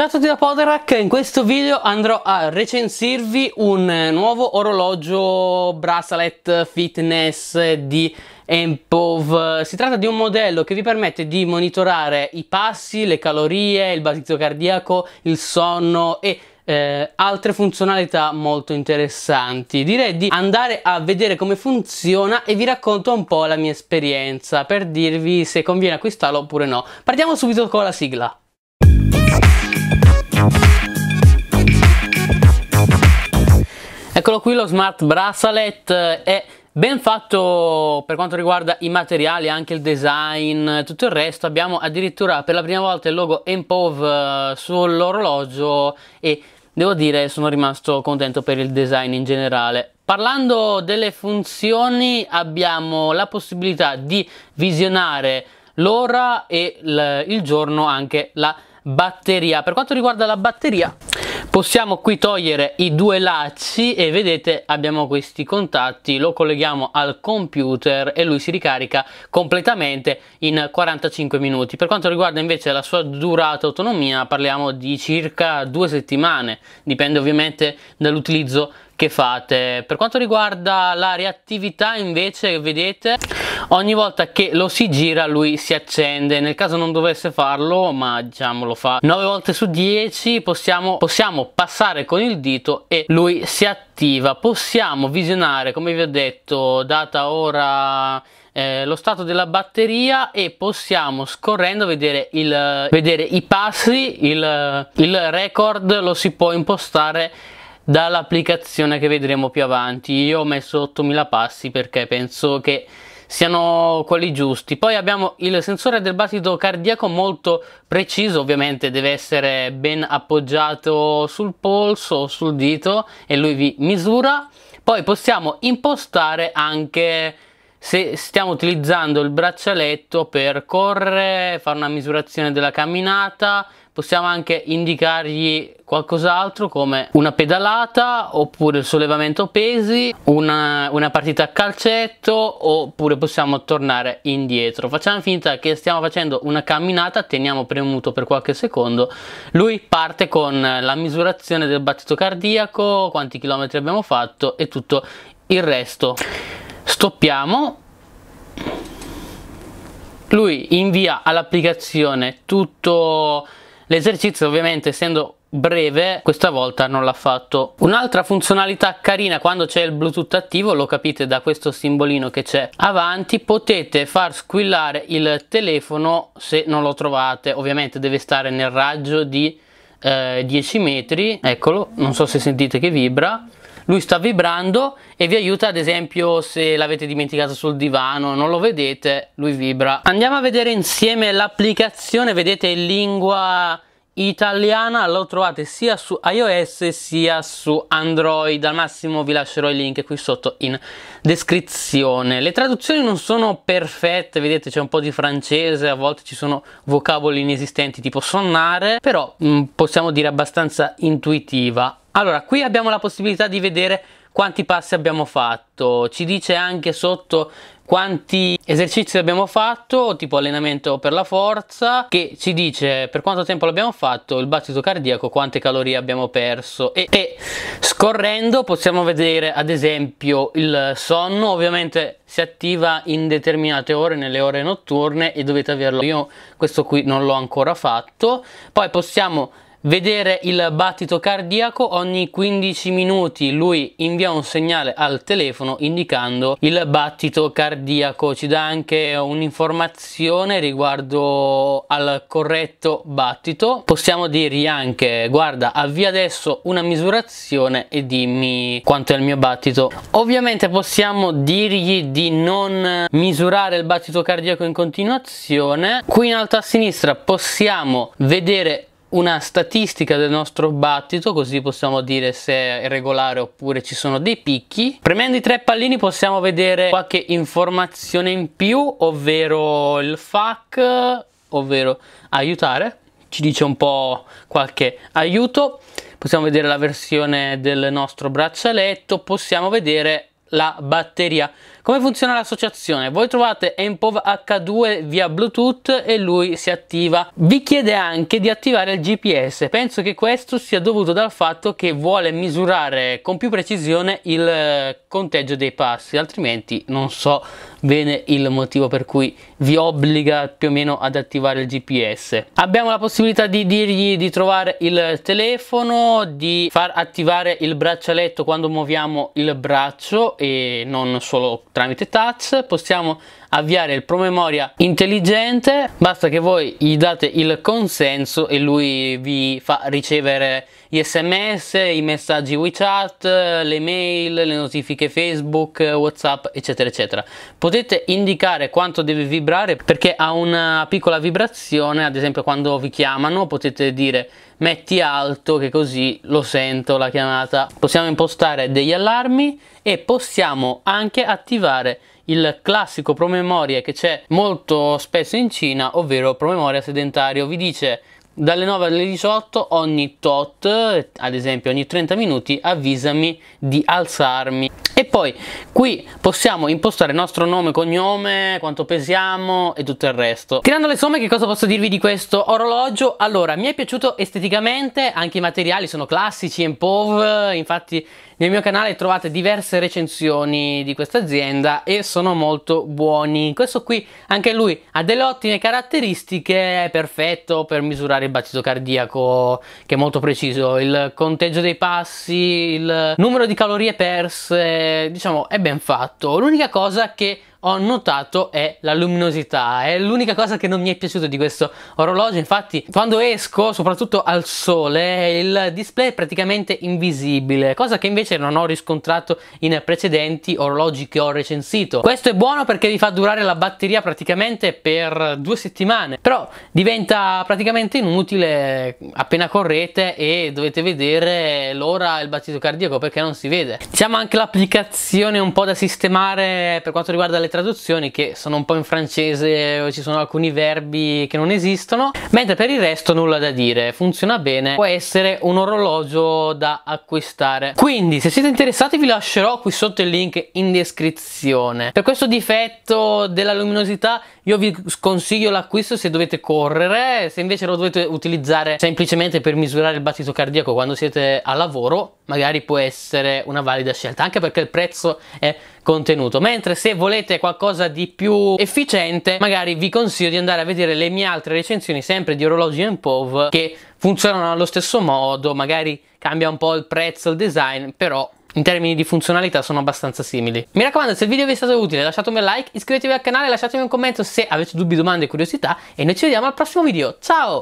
Ciao a tutti da Poderac, in questo video andrò a recensirvi un eh, nuovo orologio bracelet fitness di Empov. Si tratta di un modello che vi permette di monitorare i passi, le calorie, il battito cardiaco, il sonno e eh, altre funzionalità molto interessanti. Direi di andare a vedere come funziona e vi racconto un po' la mia esperienza per dirvi se conviene acquistarlo oppure no. Partiamo subito con la sigla. Eccolo qui lo smart bracelet eh, è ben fatto per quanto riguarda i materiali, anche il design, tutto il resto. Abbiamo addirittura per la prima volta il logo Empov eh, sull'orologio e devo dire sono rimasto contento per il design in generale. Parlando delle funzioni abbiamo la possibilità di visionare l'ora e il giorno anche la batteria. Per quanto riguarda la batteria possiamo qui togliere i due lacci e vedete abbiamo questi contatti lo colleghiamo al computer e lui si ricarica completamente in 45 minuti per quanto riguarda invece la sua durata autonomia parliamo di circa due settimane dipende ovviamente dall'utilizzo che fate per quanto riguarda la reattività invece vedete ogni volta che lo si gira lui si accende nel caso non dovesse farlo ma diciamo lo fa 9 volte su 10 possiamo, possiamo passare con il dito e lui si attiva possiamo visionare come vi ho detto data ora eh, lo stato della batteria e possiamo scorrendo vedere, il, vedere i passi il, il record lo si può impostare dall'applicazione che vedremo più avanti io ho messo 8000 passi perché penso che siano quelli giusti. Poi abbiamo il sensore del battito cardiaco molto preciso, ovviamente deve essere ben appoggiato sul polso o sul dito e lui vi misura. Poi possiamo impostare anche se stiamo utilizzando il braccialetto per correre, fare una misurazione della camminata, possiamo anche indicargli qualcos'altro come una pedalata oppure il sollevamento pesi, una, una, partita a calcetto oppure possiamo tornare indietro. Facciamo finta che stiamo facendo una camminata, teniamo premuto per qualche secondo, lui parte con la misurazione del battito cardiaco, quanti chilometri abbiamo fatto e tutto il resto. Stoppiamo lui invia all'applicazione tutto L'esercizio ovviamente essendo breve questa volta non l'ha fatto un'altra funzionalità carina quando c'è il bluetooth attivo lo capite da questo simbolino che c'è avanti potete far squillare il telefono se non lo trovate ovviamente deve stare nel raggio di eh, 10 metri eccolo non so se sentite che vibra lui sta vibrando e vi aiuta ad esempio se l'avete dimenticato sul divano, non lo vedete, lui vibra. Andiamo a vedere insieme l'applicazione, vedete in lingua italiana lo trovate sia su iOS sia su Android, al massimo vi lascerò il link qui sotto in descrizione. Le traduzioni non sono perfette, vedete c'è un po' di francese, a volte ci sono vocaboli inesistenti tipo sonnare, però mh, possiamo dire abbastanza intuitiva. Allora, qui abbiamo la possibilità di vedere quanti passi abbiamo fatto, ci dice anche sotto quanti esercizi abbiamo fatto, tipo allenamento per la forza, che ci dice per quanto tempo l'abbiamo fatto, il battito cardiaco, quante calorie abbiamo perso e, e scorrendo possiamo vedere ad esempio il sonno, ovviamente si attiva in determinate ore, nelle ore notturne e dovete averlo, io questo qui non l'ho ancora fatto, poi possiamo vedere il battito cardiaco ogni 15 minuti lui invia un segnale al telefono indicando il battito cardiaco ci dà anche un'informazione riguardo al corretto battito possiamo dirgli anche guarda avvia adesso una misurazione e dimmi quanto è il mio battito ovviamente possiamo dirgli di non misurare il battito cardiaco in continuazione qui in alto a sinistra possiamo vedere una statistica del nostro battito, così possiamo dire se è regolare oppure ci sono dei picchi. Premendo i tre pallini possiamo vedere qualche informazione in più, ovvero il FAC, ovvero aiutare, ci dice un po' qualche aiuto. Possiamo vedere la versione del nostro braccialetto, possiamo vedere la batteria come funziona l'associazione? Voi trovate MPOV H2 via Bluetooth e lui si attiva. Vi chiede anche di attivare il GPS. Penso che questo sia dovuto dal fatto che vuole misurare con più precisione il eh, conteggio dei passi, altrimenti non so bene il motivo per cui vi obbliga più o meno ad attivare il GPS. Abbiamo la possibilità di dirgli di trovare il telefono, di far attivare il braccialetto quando muoviamo il braccio e non solo tramite touch possiamo avviare il promemoria intelligente basta che voi gli date il consenso e lui vi fa ricevere gli sms, i messaggi WeChat, le mail, le notifiche Facebook, WhatsApp, eccetera, eccetera. Potete indicare quanto deve vibrare perché ha una piccola vibrazione, ad esempio quando vi chiamano potete dire metti alto che così lo sento la chiamata. Possiamo impostare degli allarmi e possiamo anche attivare il classico promemoria che c'è molto spesso in Cina, ovvero promemoria sedentario. Vi dice dalle 9 alle 18 ogni tot, ad esempio ogni 30 minuti, avvisami di alzarmi e poi qui possiamo impostare il nostro nome, cognome, quanto pesiamo e tutto il resto. Tirando le somme che cosa posso dirvi di questo orologio? Allora, mi è piaciuto esteticamente, anche i materiali sono classici, in POV, infatti nel mio canale trovate diverse recensioni di questa azienda e sono molto buoni. Questo qui, anche lui, ha delle ottime caratteristiche, è perfetto per misurare il battito cardiaco che è molto preciso, il conteggio dei passi, il numero di calorie perse, diciamo è ben fatto. L'unica cosa che ho notato è la luminosità, è l'unica cosa che non mi è piaciuta di questo orologio, infatti quando esco, soprattutto al sole, il display è praticamente invisibile, cosa che invece non ho riscontrato in precedenti orologi che ho recensito. Questo è buono perché vi fa durare la batteria praticamente per due settimane, però diventa praticamente inutile appena correte e dovete vedere l'ora e il battito cardiaco perché non si vede. Diciamo anche l'applicazione un po' da sistemare per quanto riguarda le traduzioni che sono un po' in francese, ci sono alcuni verbi che non esistono, mentre per il resto nulla da dire, funziona bene, può essere un orologio da acquistare. Quindi se siete interessati vi lascerò qui sotto il link in descrizione. Per questo difetto della luminosità io vi sconsiglio l'acquisto se dovete correre, se invece lo dovete utilizzare semplicemente per misurare il battito cardiaco quando siete a lavoro, magari può essere una valida scelta, anche perché il prezzo è contenuto mentre se volete qualcosa di più efficiente magari vi consiglio di andare a vedere le mie altre recensioni sempre di orologi and POV che funzionano allo stesso modo magari cambia un po' il prezzo, il design però in termini di funzionalità sono abbastanza simili. Mi raccomando, se il video vi è stato utile lasciatemi un like, iscrivetevi al canale, lasciatemi un commento se avete dubbi, domande e curiosità e noi ci vediamo al prossimo video. Ciao!